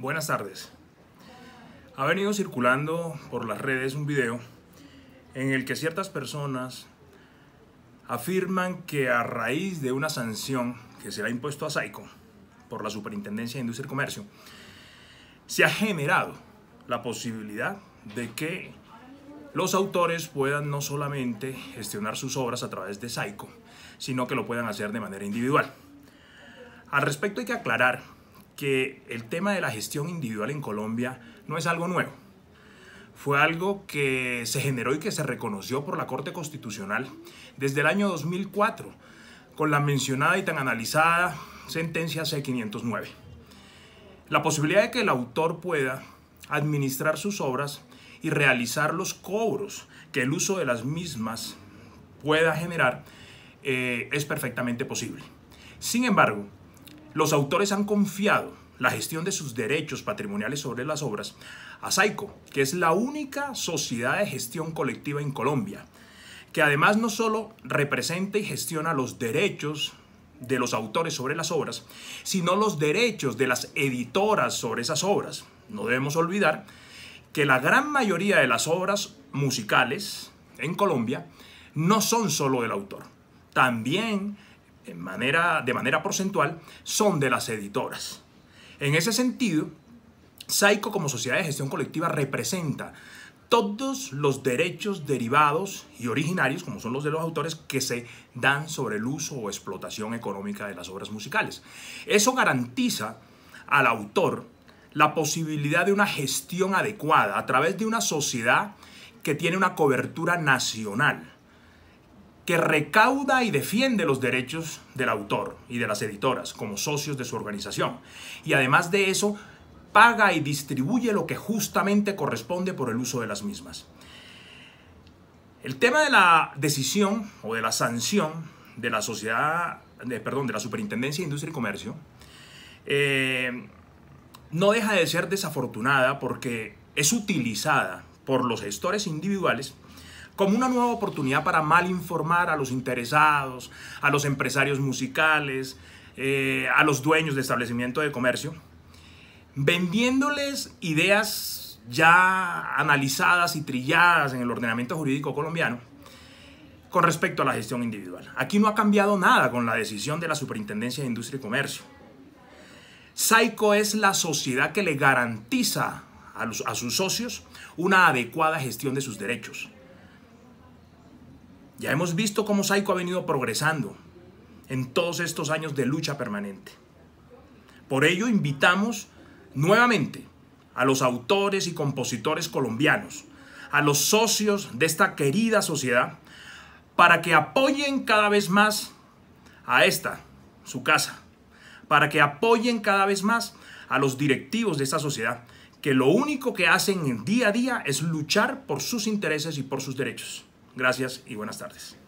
Buenas tardes. Ha venido circulando por las redes un video en el que ciertas personas afirman que a raíz de una sanción que se le ha impuesto a Saico por la Superintendencia de Industria y Comercio, se ha generado la posibilidad de que los autores puedan no solamente gestionar sus obras a través de Saico, sino que lo puedan hacer de manera individual. Al respecto hay que aclarar el tema de la gestión individual en Colombia no es algo nuevo. Fue algo que se generó y que se reconoció por la Corte Constitucional desde el año 2004, con la mencionada y tan analizada sentencia C509. La posibilidad de que el autor pueda administrar sus obras y realizar los cobros que el uso de las mismas pueda generar eh, es perfectamente posible. Sin embargo, los autores han confiado la gestión de sus derechos patrimoniales sobre las obras a Saico, que es la única sociedad de gestión colectiva en Colombia, que además no solo representa y gestiona los derechos de los autores sobre las obras, sino los derechos de las editoras sobre esas obras. No debemos olvidar que la gran mayoría de las obras musicales en Colombia no son solo del autor, también en manera, de manera porcentual son de las editoras. En ese sentido, Saico como sociedad de gestión colectiva representa todos los derechos derivados y originarios, como son los de los autores, que se dan sobre el uso o explotación económica de las obras musicales. Eso garantiza al autor la posibilidad de una gestión adecuada a través de una sociedad que tiene una cobertura nacional que recauda y defiende los derechos del autor y de las editoras como socios de su organización. Y además de eso, paga y distribuye lo que justamente corresponde por el uso de las mismas. El tema de la decisión o de la sanción de la sociedad, de, perdón, de la Superintendencia de Industria y Comercio, eh, no deja de ser desafortunada porque es utilizada por los gestores individuales como una nueva oportunidad para mal informar a los interesados, a los empresarios musicales, eh, a los dueños de establecimientos de comercio, vendiéndoles ideas ya analizadas y trilladas en el ordenamiento jurídico colombiano con respecto a la gestión individual. Aquí no ha cambiado nada con la decisión de la Superintendencia de Industria y Comercio. Saico es la sociedad que le garantiza a sus socios una adecuada gestión de sus derechos. Ya hemos visto cómo Saico ha venido progresando en todos estos años de lucha permanente. Por ello invitamos nuevamente a los autores y compositores colombianos, a los socios de esta querida sociedad, para que apoyen cada vez más a esta, su casa, para que apoyen cada vez más a los directivos de esta sociedad, que lo único que hacen en día a día es luchar por sus intereses y por sus derechos. Gracias y buenas tardes.